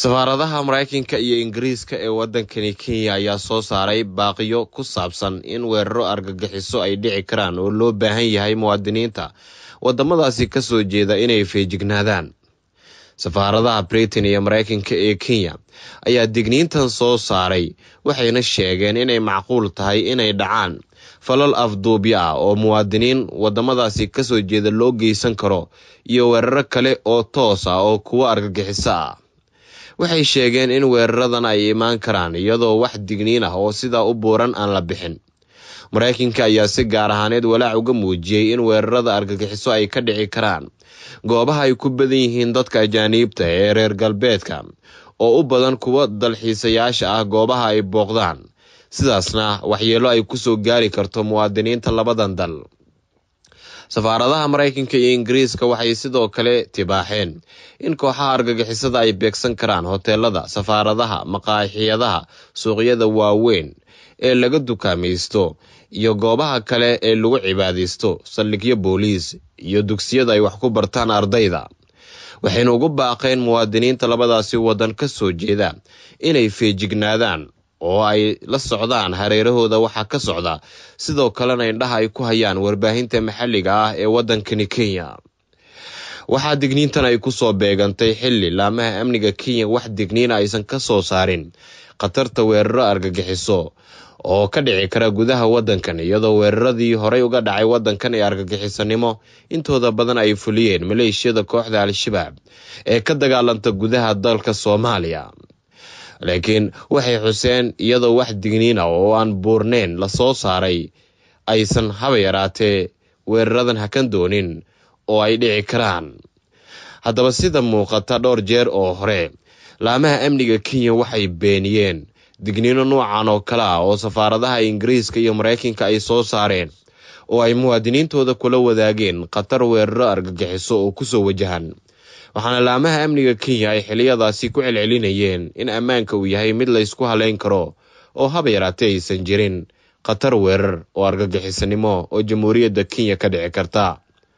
safaaradaha maraykanka iyo ingiriiska ee waddankani kenya ayaa soo saaray baaqiyo ku saabsan in weeraro argagixiso ay dhici karaan oo loo baahan yahay muwaadiniinta waddamadaasi ka soo jeeda inay feejignaadaan safaaradaha britain iyo maraykanka ee kenya ayaa digniintan soo saaray waxayna sheegeen inay macquul tahay inay dhacaan falal afduubyo ah oo muwaadiniin waddamadaasi kasoo jeeda loo geysan karo iyo weeraro kale oo toos ah oo kuwo argagixiso ah waxay sheegeen in weeraradan ay imaan karaan iyadoo wax digniin ah oo sidaa u buuran aan la bixin maraykanka ayaa si gaar ahaaneed walaac uga muujiyey in weerarada argagixiso ay ka dhici karaan goobaha ay ku badan yihiin dadka ajaaniibta ee reer galbeedka oo u badan kuwa dalxiisayaasha ah goobaha ay booqdaan sidaasna waxyeelo ay ku soo gaari karto muwaadiniinta labadan dal safaaradaha maraykanka iyo ingiriiska waxay sidoo kale tibaaxeen in kooxaha argagixisada ay beegsan karaan hoteelada safaaradaha maqaaxiyadaha suuqyada waaweyn ee laga dukaamaysto iyo goobaha kale ee lagu cibaadaysto saldhigyo booliis iyo dugsiyada ay wax ku bartaan ardayda waxayna ugu baaqeen muwaadiniinta labadaasi waddan ka soo jeeda inay feejignaadaan oo ay la socdaan hareerahooda waxaa ka socda sidoo kalena indhaha ay ku hayaan warbaahinta maxalliga ah ee waddankani kenya waxaa digniintan ay ku soo beegantay xilli laamaha amniga kenya wax digniina aysan ka soo saarin khatarta weeraro argagixiso oo ka dhici kara gudaha waddankan iyadoo weeraradii horay uga dhacay waddankan ee argagixisanimo intooda badan ay fuliyeen maleeshiyada kooxda al-shabaab ee ka dagaalanta gudaha dalka soomaaliya laakiin waxay xuseen iyadoo wax digniina ah oo aan buurneyn lasoo saaray aysan haba yaraatee weeraradan hakan doonin oo ay dhici karaan haddaba sida muuqata dhowr jeer oo hore laamaha amniga kenya waxay beeniyeen digniino noocan oo kale ah oo safaaradaha ingiriiska iyo maraykanka ay soo saareen oo ay muwaadiniintooda kula wadaageen khatar weeraro argagixiso oo kusoo wajahan waxaana laamaha amniga kenya ay xiliyadaasi ku celcelinayeen in ammaanka uu yahay mid laysku halayn karo oo haba yaraatee aysan jirin khatar weerar oo argagixisanimo oo jamhuuriyadda kenya ka dhici karta